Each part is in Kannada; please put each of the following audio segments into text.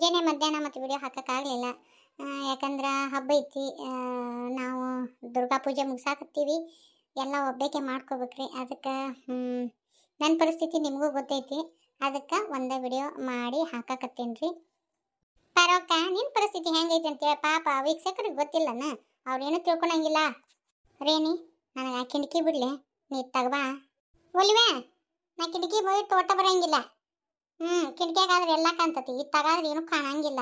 ಮುಂಜಾನೆ ಮಧ್ಯಾಹ್ನ ಮತ್ತು ವಿಡಿಯೋ ಹಾಕೋಕ್ಕಾಗಲಿಲ್ಲ ಯಾಕಂದ್ರೆ ಹಬ್ಬ ಐತಿ ನಾವು ದುರ್ಗಾ ಪೂಜೆ ಮುಗಿಸಾಕತ್ತೀವಿ ಎಲ್ಲ ಒಬ್ಬಕ್ಕೆ ಮಾಡ್ಕೋಬೇಕ್ರಿ ಅದಕ್ಕೆ ನನ್ನ ಪರಿಸ್ಥಿತಿ ನಿಮಗೂ ಗೊತ್ತೈತಿ ಅದಕ್ಕೆ ಒಂದು ವಿಡಿಯೋ ಮಾಡಿ ಹಾಕಾಕತ್ತೀನಿ ರೀ ಪರೋಕ್ಕ ನಿನ್ನ ಪರಿಸ್ಥಿತಿ ಹೆಂಗೈತೆ ಅಂತೇಳಿ ಪಾಪ ವೀಕ್ಷಕರಿಗೆ ಗೊತ್ತಿಲ್ಲನ ಅವ್ರೇನು ತಿಳ್ಕೊಳಂಗಿಲ್ಲ ರೇಣಿ ನನಗೆ ಆ ಕಿಟಕಿ ಬಿಡ್ಲಿ ನೀ ತಗಬಾ ಒಲಿವೆ ನಾ ಕಿಟಕಿ ಬೋಯ್ ತೋಟ ಬರೋಂಗಿಲ್ಲ ಹ್ಞೂ ಕಿಟಕಿಯಾಗಾದ್ರೆ ಎಲ್ಲ ಕಾಣ್ತತಿ ಇತ್ತಾಗಾದ್ರೆ ಏನು ಕಾಣಂಗಿಲ್ಲ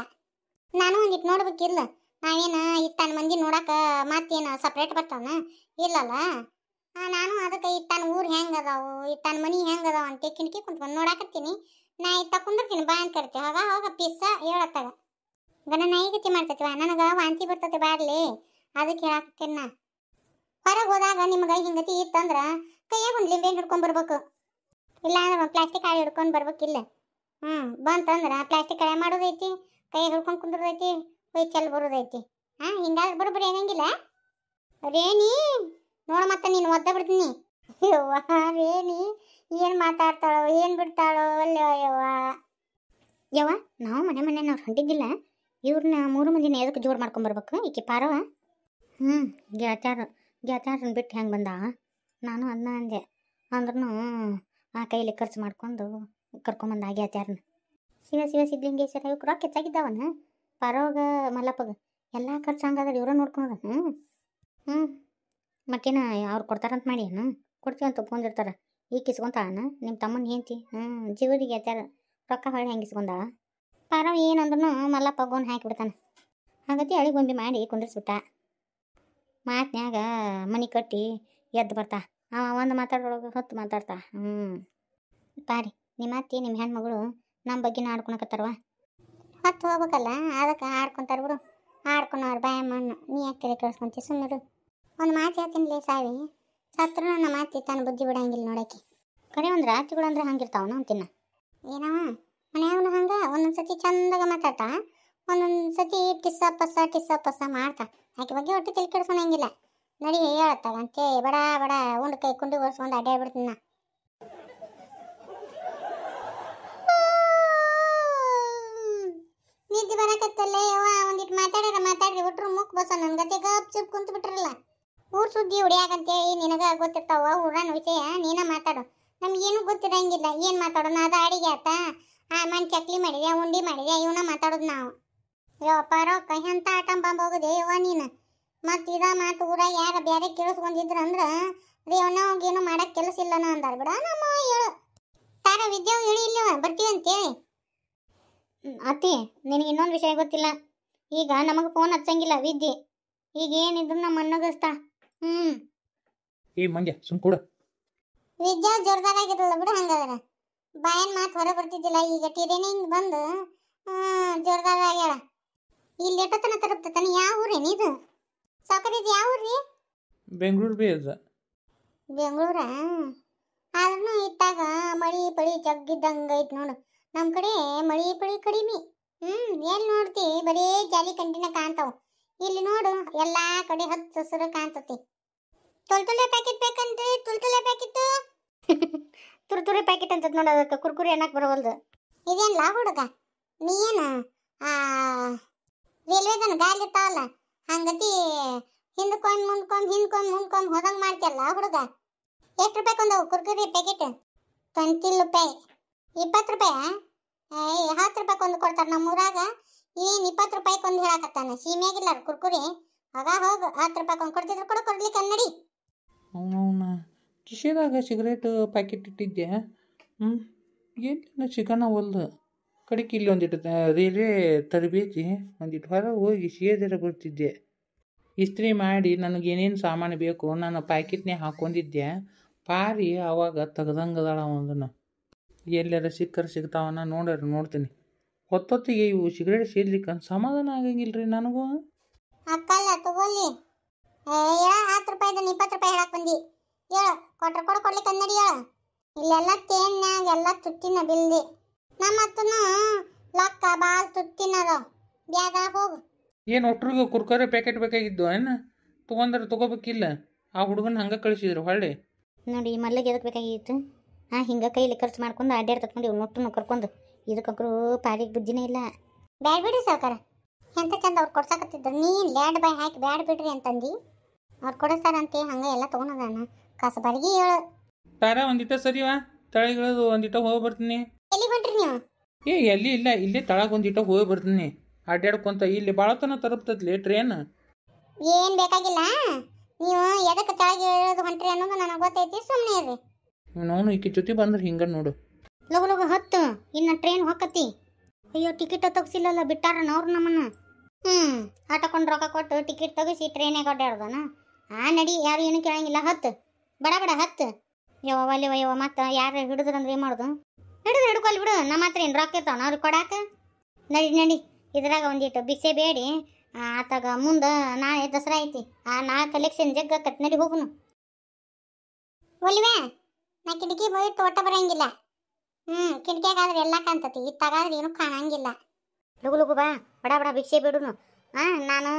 ನಾನು ಒಂದಿಟ್ಟು ನೋಡ್ಬೇಕಿಲ್ಲ ನಾವೇನ ಇತ್ತಾನ ಮಂದಿ ನೋಡಕ್ಕೆ ಮತ್ತೇನು ಸಪ್ರೇಟ್ ಬರ್ತಾನ ಇಲ್ಲಲ್ಲ ನಾನು ಅದಕ್ಕೆ ಇತ್ತಾನ ಊರು ಹೆಂಗೆ ಅದಾವು ಇತ್ತಾನ ಮನೆ ಹೆಂಗೆ ಅದಾವ ಅಂತ ಕಿಟಕಿ ಕುಂತ್ಕೊಂಡು ನೋಡಾಕತ್ತೀನಿ ನಾ ಇತ್ತ ಕುಂದಿರ್ತೀನಿ ಬಾ ಅಂತ ಕರಿತೀವಿ ಅವಾಗ ಹೋಗ ಪೀಸ ಹೇಳತ್ತಾಗ ಗಣ ನೈಗತಿ ಮಾಡ್ತತಿವ ನನಗೆ ವಾಂತಿ ಬರ್ತತಿ ಬಾರ್ಲಿ ಅದಕ್ಕೆ ಹೇಳಾಕತ್ತೀನಿ ನಾ ಹೊರಗೆ ಹೋದಾಗ ನಿಮ್ಗೆ ಹಿಂಗತಿ ಇತ್ತಂದ್ರೆ ಕೈಯಾಗ ಒಂದು ಲಿಂಬೆ ಹಿಡ್ಕೊಂಡ್ ಬರ್ಬೇಕು ಇಲ್ಲ ಅಂದ್ರೆ ಪ್ಲಾಸ್ಟಿಕ್ ಹಾಳು ಹಿಡ್ಕೊಂಡು ಬರ್ಬೇಕಿಲ್ಲ ಹ್ಞೂ ಬಂತಂದ್ರೆ ಪ್ಲಾಸ್ಟಿಕ್ ಕಳೆ ಮಾಡೋದೈತಿ ಕೈ ಹಿಡ್ಕೊಂಡು ಕುಂದ್ರದೈತಿ ಹೊಯ್ ಚೆಲ್ ಬರೋದೈತಿ ಹಾಂ ಹಿಂಗಾದ್ರೆ ಬರೋಬ್ಬರಿ ಏನಂಗಿಲ್ಲ ರೇಣಿ ನೋಡ ಮತ್ತೆ ನೀನು ಒದ್ದ ಬಿಡ್ತೀನಿ ಅಯ್ಯವ್ವ ರೇಣಿ ಏನು ಮಾತಾಡ್ತಾಳೋ ಏನು ಬಿಡ್ತಾಳೋ ಅಲ್ಲೋ ಅಯ್ಯವ್ವ ಯವ್ವ ನಾವು ಮನೆ ಮನೆ ನಾವು ಹೊಂಟಿದ್ದಿಲ್ಲ ಇವ್ರನ್ನ ಮೂರು ಮಂದಿನ ಎದಕ್ಕೆ ಜೋರು ಮಾಡ್ಕೊಂಬರ್ಬೇಕು ಈಕೆ ಪಾರವ ಹ್ಞೂ ಗೆಳತ್ಯಾರ ಗೆಳತ್ಯಾರನ್ನ ಬಿಟ್ಟು ಹೆಂಗೆ ಬಂದ ನಾನು ಅದನ್ನ ಅಂದೆ ಅಂದ್ರೂ ಆ ಕೈಲಿ ಖರ್ಚು ಮಾಡ್ಕೊಂಡು ಕರ್ಕೊಂಬಂದು ಆಗ್ಯಾತ್ಯಾರನ್ನ ಶಿವ ಶಿವ ಸಿದ್ಧಲಿಂಗೇಶ್ವರ ಇವಕ್ಕೆ ರೊಕ್ಕ ಹೆಚ್ಚಾಗಿದ್ದಾವನ ಪರೋಗ ಮಲ್ಲಪ್ಪಗ ಎಲ್ಲ ಖರ್ಚು ಹಂಗಾದ್ರೆ ಇವರ ನೋಡ್ಕೊಂಡ ಹ್ಞೂ ಹ್ಞೂ ಮತ್ತೇನ ಅವ್ರು ಕೊಡ್ತಾರಂತ ಮಾಡಿ ಏನು ಅಂತ ಒಪ್ಕೊಂಡಿರ್ತಾರೆ ಈಗ ಅಣ್ಣ ನಿಮ್ಮ ತಮ್ಮನ ಹೆಂಡತಿ ಹ್ಞೂ ಜೀವರಿಗೆ ಎತ್ತಾರ ರೊಕ್ಕ ಹೊಳೆ ಹೆಂಗೆ ಇಸ್ಕೊಂಡಾಳ ಪಾರ ಏನಂದ್ರೂ ಮಲ್ಲಪ್ಪ ಗೋನ್ ಹಾಕಿಬಿಡ್ತಾನೆ ಹಾಗತಿ ಅಳಿ ಗೊಂಬೆ ಮಾಡಿ ಕುಂದಿರ್ಸ್ಬಿಟ್ಟ ಮಾತಿನಾಗ ಮನೆ ಕಟ್ಟಿ ಎದ್ದು ಬರ್ತಾ ಅವ ಒಂದು ಮಾತಾಡೋಳಗೆ ಹೊತ್ತು ಮಾತಾಡ್ತಾ ಹ್ಞೂ ಪಾರಿ ನಿಮ್ಮ ಅತ್ತಿ ನಿಮ್ಮ ಹೆಣ್ಮಗಳು ನಮ್ಮ ಬಗ್ಗೆ ಆಡ್ಕೊಳಕತ್ತಾರವ ಹತ್ತು ಹೋಗ್ಬೇಕಲ್ಲ ಅದಕ್ಕೆ ಆಡ್ಕೊತಾರೆ ಬಿಡು ಆಡ್ಕೊಳೋರು ಬಾಯಮ್ಮನ್ನು ನೀ ಯಾಕೆ ತಲೆ ಕೇಳಿಸ್ಕೊಂತಿ ಸುಮ್ಮನೆ ಒಂದು ಮಾತು ಹೇಳ್ತೀನಿ ಸಾವಿ ಸತ್ರೂ ನಮ್ಮ ಮಾತಿ ತಾನು ಬುದ್ಧಿ ಬಿಡಂಗಿಲ್ಲ ನೋಡೋಕೆ ಕರೆ ಒಂದು ರಾತ್ರಿಗಳು ಅಂದ್ರೆ ಹಂಗಿರ್ತಾವನ ತಿನ್ನ ಏನವ ಮನೆಯವನು ಹಂಗೆ ಒಂದೊಂದು ಸತಿ ಚಂದಾಗ ಮಾತಾಡ್ತಾ ಒಂದೊಂದು ಸತಿ ಟಿಸ್ಸ ಪಸ್ಸ ಟಿಸ್ಸ ಪಸ್ಸ ಮಾಡ್ತಾ ಆಕೆ ಬಗ್ಗೆ ಒಟ್ಟು ಹಂಗಿಲ್ಲ ನಡಿ ಹೇಳತ್ತಾಗ ಅಂತೇ ಬಡ ಬಡ ಉಂಡು ಕೈ ಕುಂಡಿ ಓಡಿಸ್ಕೊಂಡು ಅಡ್ಡಾಡ್ಬಿಡ್ತೀನಿ ನಾ ಬರಕತ್ತಲ್ಲೇ ಯವ್ವ ಒಂದಿಟ್ ಮಾತಾಡ್ಯಾರ ಮಾತಾಡ್ರಿ ಹುಟ್ರು ಮುಕ್ ಬಸ ನನ್ ಗತೆ ಗಪ್ ಚುಪ್ ಕುಂತ ಬಿಟ್ರಲ್ಲ ಊರ್ ಸುದ್ದಿ ಹುಡಿಯಾಕಂತೇಳಿ ನಿನಗ ಗೊತ್ತಿರ್ತಾವ ಊರನ್ ವಿಷಯ ನೀನ ಮಾತಾಡು ನಮ್ಗೇನು ಗೊತ್ತಿರಂಗಿಲ್ಲ ಏನ್ ಮಾತಾಡೋಣ ಅದ ಅಡಿಗೆ ಆತ ಆ ಮನ್ ಚಕ್ಲಿ ಮಾಡಿದ್ಯಾ ಉಂಡಿ ಮಾಡಿದೆ ಇವನ ಮಾತಾಡೋದು ನಾವು ಯೋ ರೊಕ್ಕ ಎಂತ ಆಟಂ ಬಂಬ ಹೋಗಿದೆ ಯವ್ವ ನೀನು ಮತ್ತೆ ಇದ ಮಾತು ಊರಾಗ ಯಾರ ಬೇರೆ ಕೇಳಿಸ್ಕೊಂಡಿದ್ರ ಅಂದ್ರ ದೇವನ ಅವ್ಗೇನು ಮಾಡಕ್ ಕೆಲಸ ಇಲ್ಲನೋ ಅಂದಾರ ಬಿಡ ನಮ್ಮ ಹೇಳು ತಾರ ವಿದ್ಯಾವ್ ಹೇಳಿ ಇಲ್ಲ ಹೇಳಿ ಅತಿ ನಿನಗೆ ಇನ್ನೊಂದು ವಿಷಯ ಗೊತ್ತಿಲ್ಲ ಈಗ ನಮಗೆ ಫೋನ್ ಹಚ್ಚಂಗಿಲ್ಲ ವಿದ್ಯೆ ಈಗ ಏನಿದ್ರು ನಮ್ಮ ಅಣ್ಣಗಸ್ತ ಹ್ಮ್ ಏ ಮಂಗ್ಯ ಸುಮ್ ಕೂಡ ವಿದ್ಯಾ ಜೋರ್ದಾರಾಗಿರಲ್ಲ ಬಿಡು ಹಂಗಾದ್ರೆ ಬಾಯನ್ ಮಾತು ಹೊರ ಬರ್ತಿದ್ದಿಲ್ಲ ಈಗ ಟಿರೇನಿಂಗ್ ಬಂದು ಜೋರ್ದಾರ ಆಗ್ಯಾಳ ಇಲ್ಲಿ ಎಟ್ಟತನ ತನ ಯಾವ ಊರೇನು ಇದು ಸೌಕರ್ಯದ ಯಾವ ಊರಿ ಬೆಂಗಳೂರು ಬಿ ಅದ ಬೆಂಗಳೂರ ಆದ್ರೂ ಇತ್ತಾಗ ಮಳಿ ಪಳಿ ಜಗ್ಗಿದ್ದಂಗೆ ನೋಡು ನಮ್ಮ ಕಡೆ ಮಳಿ ಪಳಿ ಕಡಿಮೆ ಹ್ಞೂ ಎಲ್ಲಿ ನೋಡ್ತಿ ಬರೀ ಜಾಲಿ ಕಂಟಿನ ಕಾಣ್ತಾವ ಇಲ್ಲಿ ನೋಡು ಎಲ್ಲಾ ಕಡೆ ಹತ್ತು ಹಸಿರು ಕಾಣ್ತತಿ ತುಲ್ತುಲೆ ಪ್ಯಾಕೆಟ್ ಬೇಕಂತ್ರಿ ತುಲ್ತುಲೆ ಪ್ಯಾಕೆಟ್ ತುರ್ತುರಿ ಪ್ಯಾಕೆಟ್ ಅಂತ ನೋಡ ಅದಕ್ಕೆ ಕುರ್ಕುರಿ ಅನ್ನಕ್ ಬರವಲ್ದು ಇದೇನ್ ಲಾ ಹುಡುಗ ನೀ ಏನ ಆ ರೈಲ್ವೆದನ ಗಾಲಿ ಇರ್ತಾವಲ್ಲ ಹಂಗತಿ ಹಿಂದ್ಕೊಂಡ್ ಮುಂದ್ಕೊಂಡ್ ಹಿಂದ್ಕೊಂಡ್ ಮುಂದ್ಕೊಂಡ್ ಹೋದಂಗ್ ಮಾಡ್ತಿಯಲ್ಲ ಹುಡುಗ ಎಷ್ಟು ರೂಪಾಯಿ ಕೊಂದವು ಕುರ್ಕುರಿ ಪ್ಯಾಕೆಟ್ ಟ್ವೆಂಟಿ ರೂಪಾಯಿ ಇಪ್ಪತ್ತು ರೂಪಾಯಿ ಹತ್ತು ರೂಪಾಯಿ ಕೊಂದು ಕೊಡ್ತಾರೆ ನಮ್ಮ ಊರಾಗ ಏನು ಇಪ್ಪತ್ತು ರೂಪಾಯಿ ಕೊಂದು ಹೇಳಕತ್ತಾನೆ ಸೀಮೆಗಿಲ್ಲ ಕುರ್ಕುರಿ ಆಗ ಹೋಗು ಹತ್ತು ರೂಪಾಯಿ ಕೊಂದು ಕೊಡ್ತಿದ್ರು ಕೂಡ ಕೊಡ್ಲಿಕ್ಕೆ ನಡಿ ಅವನವನ ಕಿಶಿದಾಗ ಸಿಗರೇಟ್ ಪ್ಯಾಕೆಟ್ ಇಟ್ಟಿದ್ದೆ ಹ್ಞೂ ಏನು ಚಿಕನ ಒಲ್ದು ಕಡಿಕೆ ಇಲ್ಲಿ ಒಂದಿಟ್ಟು ರೈಲ್ವೆ ತರಬೇತಿ ಒಂದಿಟ್ಟು ಹೊರ ಹೋಗಿ ಸೇದಿರ ಬರ್ತಿದ್ದೆ ಇಸ್ತ್ರಿ ಮಾಡಿ ನನಗೇನೇನು ಸಾಮಾನು ಬೇಕು ನಾನು ಪ್ಯಾಕೆಟ್ನೇ ಹಾಕ್ಕೊಂಡಿದ್ದೆ ಪಾರಿ ಆವಾಗ ತೆಗ್ದಂಗೆ ಒಂದನ್ನು ಎಲ್ಲಾರ ಸಿಕ್ಕರೆ ಸಿಗ್ತಾವನ್ನ ನೋಡ್ರಿ ನೋಡ್ತೀನಿ ಹೊತ್ತೊತ್ತಿಗೆ ಇವು ಸಿಗರೇಟ್ ಸೇದ್ಲಿಕ್ಕೆ ಸಮಾಧಾನ ಆಗಂಗಿಲ್ಲ ರೀ ನನಗೂ ಅಕ್ಕಲ್ಲ ತಗೊಳ್ಳಿ ಹೇಳ ಹತ್ತು ರೂಪಾಯಿದನ್ನ ಇಪ್ಪತ್ತು ರೂಪಾಯಿ ಹೇಳಕ್ ಬಂದಿ ಹೇಳು ಕೊಟ್ರ ಕೊಡ ಕೊಡ್ಲಿಕ್ಕೆ ಅನ್ನಡಿ ಹೇಳು ಇಲ್ಲೆಲ್ಲ ತೇನ್ಯಾಗ ಎಲ್ಲ ತುತ್ತಿನ ಬಿಲ್ದಿ ನಮ್ಮ ಹತ್ತನು ಲೊಕ್ಕ ಬಾಲ್ ತುತ್ತಿನದ ಬ್ಯಾಗ ಹೋಗು ಏನು ಒಟ್ರಿಗೆ ಕುರ್ಕರೆ ಪ್ಯಾಕೆಟ್ ಬೇಕಾಗಿದ್ದು ಏನು ತೊಗೊಂಡ್ರೆ ತಗೋಬೇಕಿಲ್ಲ ಆ ಹುಡುಗನ ಹಂಗೆ ಕಳಿಸಿದ್ರು ಹೊಳ್ಳಿ ನೋಡಿ ಮಲ್ಲಿಗೆ ಎದಕ್ಕೆ ಬೇಕಾಗಿತ್ತು ಹಾಂ ಹಿಂಗೆ ಕೈಯಲ್ಲಿ ಖರ್ಚು ಮಾಡ್ಕೊಂಡು ಅಡ್ಡಾಡ್ ತಕೊಂಡು ಇವ್ ನೋಟು ಕರ್ಕೊಂಡು ಇದಕ್ಕಂಕರು ಪಾರಿಗೆ ಬುದ್ಧಿನೇ ಇಲ್ಲ ಬ್ಯಾಡ್ ಬಿಡ್ರಿ ಸಾವುಕಾರ ಎಂತ ಚಂದ ಅವ್ರು ಕೊಡ್ಸಕತ್ತಿದ್ರು ನೀನು ಲ್ಯಾಂಡ್ ಬೈ ಹಾಕಿ ಬ್ಯಾಡ್ ಬಿಡ್ರಿ ಅಂತಂದು ಅವ್ರು ಕೊಡಿಸ್ತಾರಂತೆ ಹಂಗೆ ಎಲ್ಲ ತೊಗೊಂಡದಾನ ಕಾಸು ಬಾಡಿಗೆ ಹೇಳು ತಾರಾ ಒಂದಿಟ ಸರಿವಾ ತಳಗಿಳದು ಒಂದಿಟ ಹೋಗಿ ಬರ್ತೀನಿ ಎಲ್ಲಿ ಬಂದ್ರಿ ನೀವು ಏ ಎಲ್ಲಿ ಇಲ್ಲ ಇಲ್ಲಿ ತಳಗ ಒಂದಿಟ ಹೋಗಿ ಬರ್ತೀನಿ ಅಡ್ಡಾಡ್ಕೊಂತ ಇಲ್ಲಿ ಭಾಳತನ ತಲುಪ್ತದ್ಲಿ ಟ್ರೇನ್ ಏನು ಬೇಕಾಗಿಲ್ಲ ನೀವು ಎದಕ್ಕೆ ತಳಗಿಳದು ಹೊಂಟ್ರಿ ಅನ್ನೋದು ನನಗೆ ಗೊತ್ತೈತಿ ಸುಮ್ಮನೆ ಇರ್ರಿ ನಾನು ಈಕೆ ಜೊತೆ ಬಂದ್ರೆ ಹಿಂಗ ನೋಡು ಲಗು ಲಗು ಹತ್ತು ಇನ್ನ ಟ್ರೈನ್ ಹೊಕ್ಕತಿ ಅಯ್ಯೋ ಟಿಕೆಟ್ ತಗಸಿಲ್ಲಲ್ಲ ಬಿಟ್ಟಾರ ಅವ್ರು ನಮ್ಮನ್ನ ಹ್ಮ್ ಆಟ ರೊಕ್ಕ ಕೊಟ್ಟು ಟಿಕೆಟ್ ತಗಿಸಿ ಟ್ರೈನೇ ಅಡ್ಡಾಡ್ದನ ಆ ನಡಿ ಯಾರು ಏನು ಕೇಳಂಗಿಲ್ಲ ಹತ್ತು ಬಡ ಬಡ ಹತ್ತು ಯವ ಅಲ್ಲಿ ಯವ ಮತ್ತೆ ಯಾರು ಅಂದ್ರೆ ಏನು ಮಾಡುದು ಹಿಡಿದು ಹಿಡ್ಕೊಲ್ಲಿ ಬಿಡು ನಮ್ಮ ಹತ್ರ ಏನು ರೊಕ್ಕ ಇರ್ತಾವ ಅವ್ರಿಗೆ ಕೊಡಾಕ ನಡಿ ನಡಿ ಇದ್ರಾಗ ಒಂದಿಟ್ಟು ಬಿಸೆ ಬೇಡಿ ಆತಾಗ ಮುಂದೆ ನಾಳೆ ದಸರಾ ಐತಿ ಆ ನಾ ಕಲೆಕ್ಷನ್ ಕತ್ ನಡಿ ಹೋಗುನು ಒಲಿವೆ ನಾ ಕಿಟಕಿ ಹೋಗಿ ತೋಟ ಬರಂಗಿಲ್ಲ ಹ್ಮ್ ಕಿಟಕಿಯಾಗಾದ್ರೆ ಎಲ್ಲ ಕಾಣ್ತತಿ ಇತ್ತಾಗಾದ್ರೆ ಏನು ಕಾಣಂಗಿಲ್ಲ ಲಗು ಲಗು ಬಾ ಬಡ ಬಡ ಭಿಕ್ಷೆ ಬಿಡುನು ಹಾ ನಾನು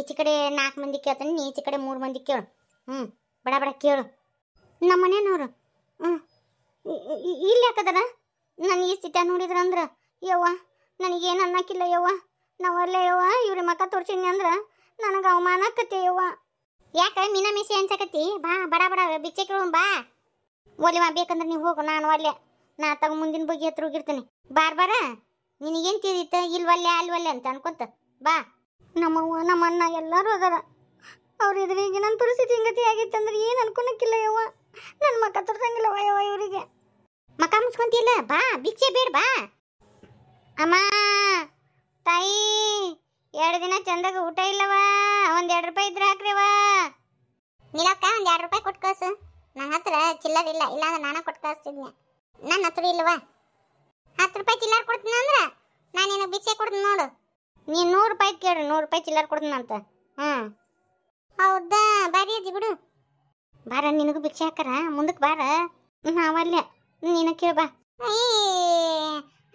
ಈಚೆ ಕಡೆ ನಾಲ್ಕು ಮಂದಿ ಕೇಳ್ತೀನಿ ನೀ ಈಚೆ ಕಡೆ ಮೂರು ಮಂದಿ ಕೇಳು ಹ್ಞೂ ಬಡ ಬಡ ಕೇಳು ನಮ್ಮ ಮನೆಯವ್ರು ಹ್ಞೂ ಇಲ್ಲಿ ಯಾಕದಾರ ನಾನು ಈ ಸ್ಥಿತಿ ಅಂದ್ರ ಯವ್ವ ನನಗೇನು ಅನ್ನಕ್ಕಿಲ್ಲ ಯವ್ವ ನಾವಲ್ಲೇ ಯವ್ವ ಇವ್ರ ಮಕ್ಕ ತೋರ್ಸಿನಿ ಅಂದ್ರ ನನಗೆ ಅವಮಾನ ಆಕತಿ ಯವ್ವ ಯಾಕೆ ಮೀನ ಮೀಸಿ ಅನ್ಸಕತ್ತಿ ಬಾ ಬಡ ಬಡ ಭಿಕ್ಷೆ ಕೇಳು ಬಾ ಒಲಿವ ಬೇಕಂದ್ರೆ ನೀವು ಹೋಗು ನಾನು ಒಲ್ಯ ನಾ ತಗ ಮುಂದಿನ ಬಗ್ಗೆ ಹತ್ರ ಹೋಗಿರ್ತೀನಿ ಬಾರ್ ಬಾರ ನಿನಗೇನು ತಿಳಿದಿತ್ತು ಇಲ್ವಲ್ಲೇ ಅಲ್ವಲ್ಲ ಅಂತ ಅನ್ಕೊಂತ ಬಾ ನಮ್ಮವ್ವ ನಮ್ಮ ಎಲ್ಲರೂ ಅದಾರ ಅವ್ರ ಈಗ ನನ್ನ ಪರಿಸ್ಥಿತಿ ಹಿಂಗತಿ ಆಗಿತ್ತಂದ್ರೆ ಏನು ಅನ್ಕೊಳಕ್ಕಿಲ್ಲ ಯವ್ವ ನನ್ನ ಮಕ್ಕ ತೋರ್ಸಂಗಿಲ್ಲವ ಯವ್ವ ಇವರಿಗೆ ಮಕ ಮುಚ್ಕೊಂತಿಲ್ಲ ಬಾ ಭಿಕ್ಷೆ ಬೇಡ ಬಾ ಅಮ್ಮ ತಾಯಿ ಎರಡು ದಿನ ಚಂದಾಗ ಊಟ ಇಲ್ಲವಾ ಒಂದು ಎರಡು ರೂಪಾಯಿ ಇದ್ರೆ ಹಾಕ್ರಿವಾ ನೀಲಕ್ಕ ಒಂದು ಎರಡು ರೂಪಾಯಿ ಕೊಟ್ಟು ನನ್ನ ಹತ್ರ ಚಿಲ್ಲರ್ ಇಲ್ಲ ಇಲ್ಲ ಅಂದ್ರೆ ನಾನೇ ಕೊಟ್ಟು ಕಳಿಸ್ತಿದ್ನಿ ನನ್ನ ಹತ್ರ ಇಲ್ವಾ ಹತ್ತು ರೂಪಾಯಿ ಚಿಲ್ಲರ್ ಕೊಡ್ತೀನಿ ಅಂದ್ರೆ ನಾನು ನಿನಗೆ ಭಿಕ್ಷೆ ಕೊಡ್ತೀನಿ ನೋಡು ನೀನು ನೂರು ರೂಪಾಯಿ ಕೇಳು ನೂರು ರೂಪಾಯಿ ಚಿಲ್ಲರ್ ಕೊಡ್ತೀನಂತ ಅಂತ ಹೌದಾ ಬಾರಿ ಅಜ್ಜಿ ಬಿಡು ಬಾರ ನಿನಗೂ ಭಿಕ್ಷೆ ಹಾಕರ ಮುಂದಕ್ಕೆ ಬಾರ ನಾವಲ್ಲೇ ನೀನು ಕೇಳ ಬಾ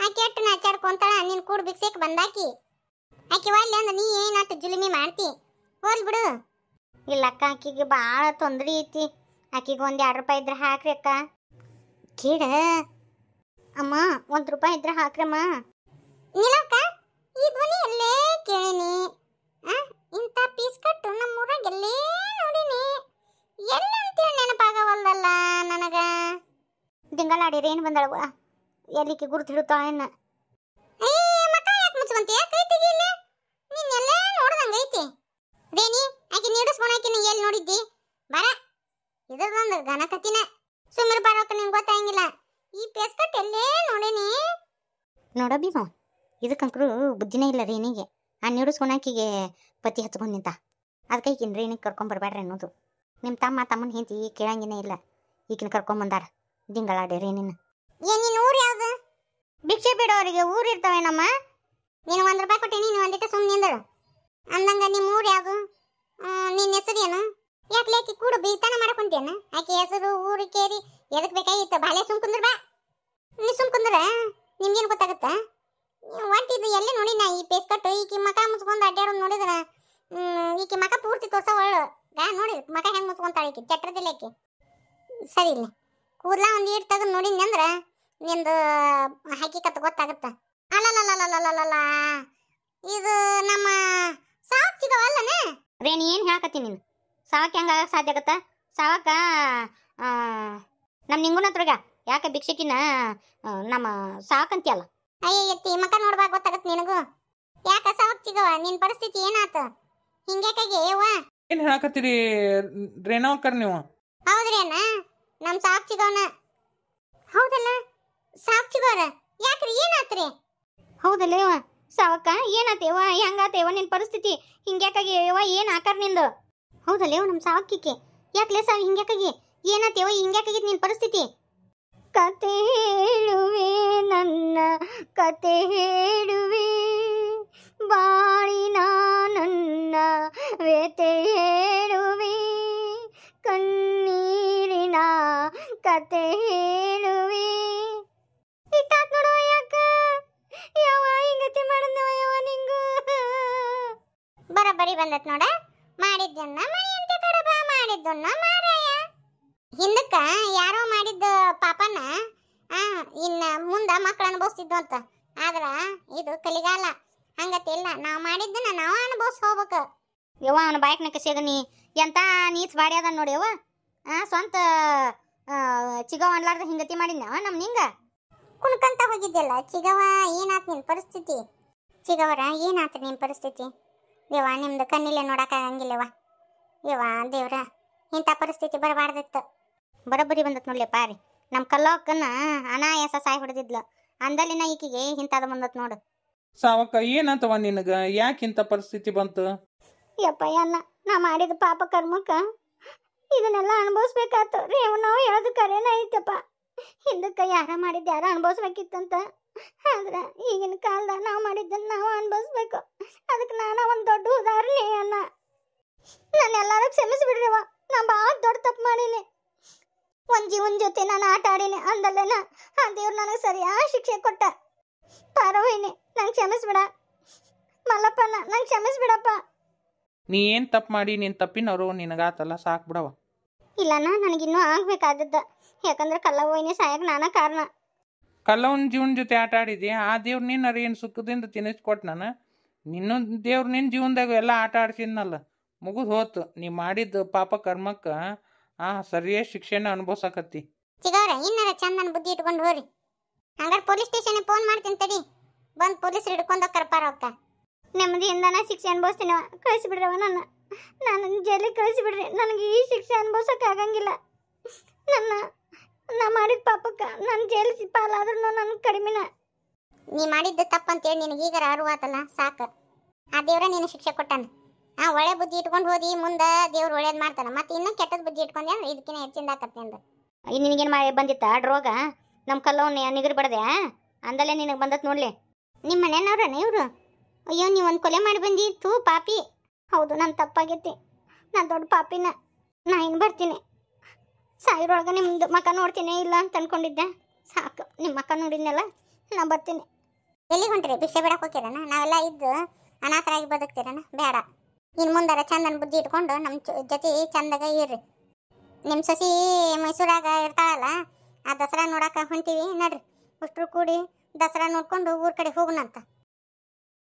ಆ ಎಟ್ಟು ನಾಚಾಡ್ಕೊಂತಾಳ ನೀನು ಕೂಡ ಭಿಕ್ಷೆಗೆ ಬಂದಾಕಿ ಆಕೆ ಒಲ್ಲೆ ಅಂದ್ರೆ ನೀ ಏನಾಯ್ತು ಜುಲುಮಿ ಮಾಡ್ತಿ ಹೋಲ್ ಬಿಡು ಇಲ್ಲ ಅಕ್ಕ ಆಕಿಗೆ ಭಾಳ ತೊಂದರೆ ಐತಿ ಆಕಿಗೆ ಒಂದು ಎರಡು ರೂಪಾಯಿ ಇದ್ರೆ ಹಾಕ್ರಿ ಅಕ್ಕ ಕೇಳ ಅಮ್ಮ ಒಂದು ರೂಪಾಯಿ ಇದ್ರೆ ಹಾಕ್ರಮ್ಮ ನೀಲಕ್ಕ ಈ ಧ್ವನಿ ಎಲ್ಲೇ ಕೇಳಿನಿ ಇಂಥ ಪೀಸ್ ಕಟ್ಟು ನಮ್ಮ ಊರಾಗ ಎಲ್ಲೇ ನೋಡಿನಿ ಎಲ್ಲ ಅಂತೇಳಿ ನೆನಪಾಗವಲ್ದಲ್ಲ ನನಗೆ ಏನು ಬಂದಳವ ಎಲ್ಲಿಗೆ ಗುರುತು ಹಿಡುತ್ತಾಳ ಯಾರ ಭೀಮವ ಇದಕ್ಕಂಕರು ಬುದ್ಧಿನೇ ಇಲ್ಲ ರೀ ಏನಿಗೆ ಆ ನಿಡಿಸ್ಕೊಳಕಿಗೆ ಪತಿ ಹಚ್ಕೊಂಡು ನಿಂತ ಅದಕ್ಕೆ ಈಗಿನ ರೇಣಿಗೆ ಕರ್ಕೊಂಬರ್ಬೇಡ್ರಿ ಅನ್ನೋದು ನಿಮ್ಮ ತಮ್ಮ ತಮ್ಮನ ಹೆಂಡತಿ ಕೇಳಂಗಿನೇ ಇಲ್ಲ ಈಗಿನ ಕರ್ಕೊಂಬಂದಾರ ದಿಂಗಳಾಡಿ ರೇಣಿನ ಏನಿನ ಊರು ಯಾವುದು ಭಿಕ್ಷೆ ಬಿಡೋರಿಗೆ ಊರು ಇರ್ತಾವೆ ನಮ್ಮ ನೀನು ಒಂದು ರೂಪಾಯಿ ಕೊಟ್ಟು ನೀನು ಒಂದಿಟ್ಟು ಸುಮ್ಮನೆ ನಿಂದಳು ಅಂದಂಗ ನಿಮ್ಮ ಊರು ಯಾವುದು ನಿನ್ನ ಹೆಸರು ಏನು ಯಾಕೆ ಆಕೆ ಕೂಡು ಬೀತಾನ ಮಾಡ್ಕೊಂತೀಯನ ಆಕೆ ಹೆಸರು ಊರು ಕೇರಿ ಎದಕ್ಕೆ ಬೇಕಾಗಿತ್ತು ಬಾಳೆ ಸುಮ್ ಕುಂದ್ರ ಬಾ ನೀ ಸುಮ್ ಕುಂದ್ರ ನಿಮ್ಗೇನು ಗೊತ್ತಾಗುತ್ತಾ ಒಟ್ಟಿದ್ದು ಎಲ್ಲಿ ನೋಡಿ ನಾ ಈ ಪೇಸ್ ಕಟ್ಟು ಈಕಿ ಮಕ ಮುಚ್ಕೊಂಡು ಅಡ್ಡಾಡೋದು ನೋಡಿದ್ರೆ ಈಕಿ ಮಕ ಪೂರ್ತಿ ತೋರ್ಸೋ ಒಳ್ಳು ಗಾ ನೋಡಿ ಮಕ ಹೆಂಗೆ ಮುಚ್ಕೊಂತಾಳೆ ಈಕಿ ಚಟ್ರದಲ್ಲಿ ಆಕಿ ಸರಿ ಇಲ್ಲ ಕೂದಲ ಒಂದು ಈಟ್ ತೆಗೆದು ನೋಡಿದ್ನಿ ಅಂದ್ರೆ ನಿಂದು ಹಕೀಕತ್ ಗೊತ್ತಾಗುತ್ತೆ ಅಲ್ಲಲ್ಲಲ್ಲಲ್ಲಲ್ಲಲ್ಲ ಇದು ನಮ್ಮ ಸಾವಕ್ ಸಿಗವಲ್ಲನೇ ರೇಣಿ ಏನು ಹೇಳಕತ್ತೀನಿ ನೀನು ಸಾವಕ್ಕೆ ಹೆಂಗೆ ಆಗಕ್ಕೆ ಸಾಧ್ಯ ಆಗತ್ತೆ ಸಾವಕ್ಕ ನಮ್ಮ ನಿಂಗುನ ಹತ್ರಗ ಯಾಕೆ ಭಿಕ್ಷಕಿನ ನಮ್ಮ ಸಾಕಂತೀಯಲ್ಲ ಅಯ್ಯ ಮಕ ನೋಡ್ಬಾಗ ಗೊತ್ತಾಗತ್ ನಿನಗೂ ಯಾಕ ಸಾವಕ್ತಿಗವ ನಿನ್ ಪರಿಸ್ಥಿತಿ ಏನಾತ ಹಿಂಗ್ಯಾಕಾಗಿ ಯವ್ವ ಏನ್ ಹೇಳಕತ್ತೀರಿ ರೇಣವಕ್ಕರ್ ನೀವು ನಮ್ಮ ನಮ್ ಸಾವಕ್ತಿಗವನ ಹೌದಲ್ಲ ಸಾವಕ್ತಿಗವ್ರ ಯಾಕ್ರಿ ಏನಾತ್ರಿ ಹೌದಲ್ಲ ಯವ್ವ ಸಾವಕ್ಕ ಏನಾತೇವ ಹೆಂಗಾತೇವ ನಿನ್ ಪರಿಸ್ಥಿತಿ ಹಿಂಗ್ಯಾಕಾಗಿ ಯವ್ವ ಏನ್ ಆಕಾರ ನಿಂದು ಹೌದಲ್ಲ ಯವ್ವ ನಮ್ ಸಾವಕ್ಕಿಕೆ ಯಾಕ್ಲೆ ಸಾವ್ ಹಿಂಗ್ಯಾಕಾಗಿ ಏನಾತೇವ ಹಿಂಗ್ಯಾಕಾಗಿದ್ ನಿನ್ ಪರಿಸ್ಥಿತಿ ಕತೆ ಹೇಳುವೆ ನನ್ನ ಕತೆ ಹೇಳುವೆ ಬಾಳಿನ ನನ್ನ ವ್ಯತೆ ಹೇಳುವೆ ಕಣ್ಣೀರಿನ ಕತೆ ಹೇಳುವೆ ಇಟ್ಟಾತ್ ನೋಡುವ ಯಾಕ ಯಾವ ಹಿಂಗತಿ ಮಾಡಿದ್ನವ ಯಾವ ನಿಂಗು ಬರಬರಿ ಬಂದತ್ ನೋಡ ಮಾಡಿದ್ದನ್ನ ಮನೆಯಂತೆ ತಡಬ ಮಾಡಿದ್ದನ್ನ ಹಿಂದಕ್ಕ ಯಾರೋ ಮಾಡಿದ್ದ ಪಾಪನ ಇನ್ನ ಮುಂದ ಮಕ್ಕಳು ಅನುಭವಿಸ್ತಿದ್ದು ಅಂತ ಆದ್ರ ಇದು ಕಲಿಗಾಲ ಇಲ್ಲ ನಾವು ಮಾಡಿದ್ದನ್ನ ನಾವು ಅನುಭವಿಸ್ ಹೋಗ್ಬೇಕು ಯವ್ವ ಅವನ ಬಾಯ್ಕ್ನ ಕಸಿಯದ ನೀ ಎಂತ ನೀಚ್ ಬಾಡಿ ಅದ ನೋಡಿ ಯವ್ವ ಸ್ವಂತ ಚಿಗವ ಅನ್ಲಾರ್ದ ಹಿಂಗತಿ ಮಾಡಿದ್ನವ ನಮ್ ನಿಂಗ ಕುಣ್ಕಂತ ಹೋಗಿದ್ದಿಲ್ಲ ಚಿಗವ ಏನಾತ ನಿನ್ ಪರಿಸ್ಥಿತಿ ಚಿಗವರ ಏನಾತ ನಿನ್ ಪರಿಸ್ಥಿತಿ ಯವ್ವ ನಿಮ್ದು ಕಣ್ಣಿಲೆ ನೋಡಕ್ಕಾಗಂಗಿಲ್ಲವ ಯವ್ವ ದೇವ್ರ ಇಂಥ ಪರಿಸ್ಥಿತಿ ಬರಬಾರ್ದಿತ್ತು ಬರೋಬ್ಬರಿ ಬಂದತ್ ನೋಡ್ಲಿ ಪಾರಿ ನಮ್ಮ ಕಲ್ಲೋಕ್ಕನ ಅನಾಯಾಸ ಸಾಯಿ ಹೊಡೆದಿದ್ಲು ಅಂದಲಿನ ಈಕಿಗೆ ಇಂಥದ ಬಂದತ್ ನೋಡು ಸಾವಕ್ಕ ಏನಂತವ ಯಾಕೆ ಇಂಥ ಪರಿಸ್ಥಿತಿ ಬಂತು ಯಪ್ಪ ಅನ್ನ ನಾ ಮಾಡಿದ ಪಾಪ ಕರ್ಮಕ್ಕ ಇದನ್ನೆಲ್ಲ ಅನುಭವಿಸ್ಬೇಕಾತು ನಾವು ಹೇಳೋದು ಕರೆನ ಐತಪ್ಪ ಹಿಂದಕ್ಕೆ ಯಾರ ಮಾಡಿದ್ದು ಯಾರ ಅನುಭವಿಸ್ಬೇಕಿತ್ತಂತ ಆದ್ರೆ ಈಗಿನ ಕಾಲದ ನಾವು ಮಾಡಿದ್ದನ್ನ ನಾವು ಅನುಭವಿಸ್ಬೇಕು ಅದಕ್ಕೆ ನಾನು ಒಂದು ದೊಡ್ಡ ಉದಾಹರಣೆ ಅನ್ನ ನಾನು ಎಲ್ಲರೂ ಕ್ಷಮಿಸ್ಬಿಡ್ರವ ನಾ ಭಾಳ ದೊಡ್ಡ ತಪ್ಪು ಮಾಡೀನಿ ಒಂದು ಜೀವನ ಜೊತೆ ನಾನು ಆಟ ಆಡಿನಿ ಅಂದಲ್ಲನ ಆ ದೇವ್ರು ನನಗೆ ಸರಿಯಾ ಶಿಕ್ಷೆ ಕೊಟ್ಟ ಪಾರವಹಿನಿ ನಂಗ್ ಕ್ಷಮಿಸ್ಬಿಡ ಮಲ್ಲಪ್ಪ ನಂಗ್ ಕ್ಷಮಿಸ್ಬಿಡಪ್ಪ ನೀ ಏನು ತಪ್ಪು ಮಾಡಿ ನೀನ್ ತಪ್ಪಿನವರು ನಿನಗಾತಲ್ಲ ಸಾಕ್ ಬಿಡವ ಇಲ್ಲನ ನನಗಿನ್ನೂ ಆಗ್ಬೇಕಾದದ್ದ ಯಾಕಂದ್ರೆ ಕಲ್ಲವ್ವನೇ ಸಾಯಕ್ ನಾನ ಕಾರಣ ಕಲ್ಲವನ್ ಜೀವನ ಜೊತೆ ಆಟ ಆಡಿದಿ ಆ ದೇವ್ರು ನಿನ್ನ ಏನು ಸುಖದಿಂದ ತಿನ್ನಿಸ್ಕೊಟ್ಟು ನಾನು ನಿನ್ನ ದೇವ್ರು ನಿನ್ನ ಜೀವನದಾಗ ಎಲ್ಲ ಆಟ ಆಡ್ಸಿದ್ನಲ್ಲ ಮುಗಿದು ಹೋತು ನೀ ಮಾಡಿದ್ದು ಪಾಪ ಕರ್ಮಕ್ಕೆ ಆ ಸರಿಯೇ ಶಿಕ್ಷೆನ ಅನುಭವಿಸಕತ್ತಿ ಚಿಗವ್ರ ಇನ್ನಾರ ಚಂದ ಬುದ್ಧಿ ಇಟ್ಕೊಂಡು ಹೋರಿ ಹಂಗಾರೆ ಪೊಲೀಸ್ ಸ್ಟೇಷನ್ ಫೋನ್ ಮಾಡ್ತೀನಿ ತಡಿ ಬಂದು ಪೊಲೀಸ್ ಹಿಡ್ಕೊಂಡು ಕರ್ಪಾರ ಹೋಗ್ತ ನೆಮ್ಮದಿಯಿಂದನ ಶಿಕ್ಷೆ ಅನುಭವಿಸ್ತೀನಿ ಕಳಿಸಿ ಬಿಡ್ರವ ನನ್ನ ನಾನು ಜೈಲಿಗೆ ಕಳಿಸಿ ಬಿಡ್ರಿ ನನಗೆ ಈ ಶಿಕ್ಷೆ ಅನುಭವಿಸಕ್ಕೆ ಆಗಂಗಿಲ್ಲ ನನ್ನ ನಾ ಮಾಡಿದ ಪಾಪಕ್ಕೆ ನನ್ನ ಜೈಲು ಪಾಲಾದ್ರೂ ನನಗೆ ಕಡಿಮೆನ ನೀ ಮಾಡಿದ್ದು ತಪ್ಪಂತೇಳಿ ನಿನಗೀಗ ಅರಿವಾತಲ್ಲ ಸಾಕು ಆ ದೇವ್ರ ನೀನು ಶಿಕ್ಷೆ ಕೊಟ್ಟಾನ ಆ ಒಳ್ಳೆ ಬುದ್ಧಿ ಇಟ್ಕೊಂಡು ಹೋದಿ ಮುಂದೆ ದೇವ್ರು ಒಳ್ಳೇದು ಮಾಡ್ತಾನೆ ಮತ್ತೆ ಇನ್ನೂ ಕೆಟ್ಟದ ಬುದ್ಧಿ ಇಟ್ಕೊಂಡೆ ಅಂದ್ರೆ ಇದಕ್ಕಿಂತ ಹೆಚ್ಚಿಂದ ಆಕತ್ತೆ ಅಂದ ಮಾಡಿ ಬಂದಿತ್ತ ರೋಗ ನಮ್ಮ ಕಲ್ಲವನ್ನ ನಿಗರ್ ಬಡ್ದೆ ಅಂದಲ್ಲೇ ನಿನಗೆ ಬಂದತ್ ನೋಡ್ಲಿ ನಿಮ್ಮ ಮನೆಯವ್ರನ ಇವರು ಅಯ್ಯೋ ನೀವು ಒಂದು ಕೊಲೆ ಮಾಡಿ ಬಂದಿ ತೂ ಪಾಪಿ ಹೌದು ನಾನು ತಪ್ಪಾಗೈತಿ ನಾನು ದೊಡ್ಡ ಪಾಪಿನ ನಾ ಇನ್ನು ಬರ್ತೀನಿ ಸಾಯಿರೊಳಗೆ ನಿಮ್ಮದು ಮಕ ನೋಡ್ತೀನಿ ಇಲ್ಲ ಅಂತ ಅನ್ಕೊಂಡಿದ್ದೆ ಸಾಕು ನಿಮ್ಮ ಮಕ್ಕ ನೋಡಿದ್ನಲ್ಲ ನಾ ಬರ್ತೀನಿ ಎಲ್ಲಿಗೆ ಹೊಂಟ್ರಿ ಭಿಕ್ಷೆ ಬೇಡಕ್ಕೆ ನಾವೆಲ್ಲ ಇದ್ದು ಅನಾಥರಾಗಿ ಬದುಕ್ತೀರಣ್ಣ ಬೇಡ ಇನ್ ಮುಂದಾರ ಚಂದನ್ ಬುದ್ಧಿ ಇಟ್ಕೊಂಡು ನಮ್ಮ ಜೊತೆ ಚಂದಾಗ ಇರ್ರಿ ನಿಮ್ಮ ಸಸಿ ಮೈಸೂರಾಗ ಇರ್ತಾಳಲ್ಲ ಆ ದಸರಾ ನೋಡಾಕ ಹೊಂತೀವಿ ನಡ್ರಿ ಅಷ್ಟರು ಕೂಡಿ ದಸರಾ ನೋಡ್ಕೊಂಡು ಊರ್ ಕಡೆ ಹೋಗೋಣಂತ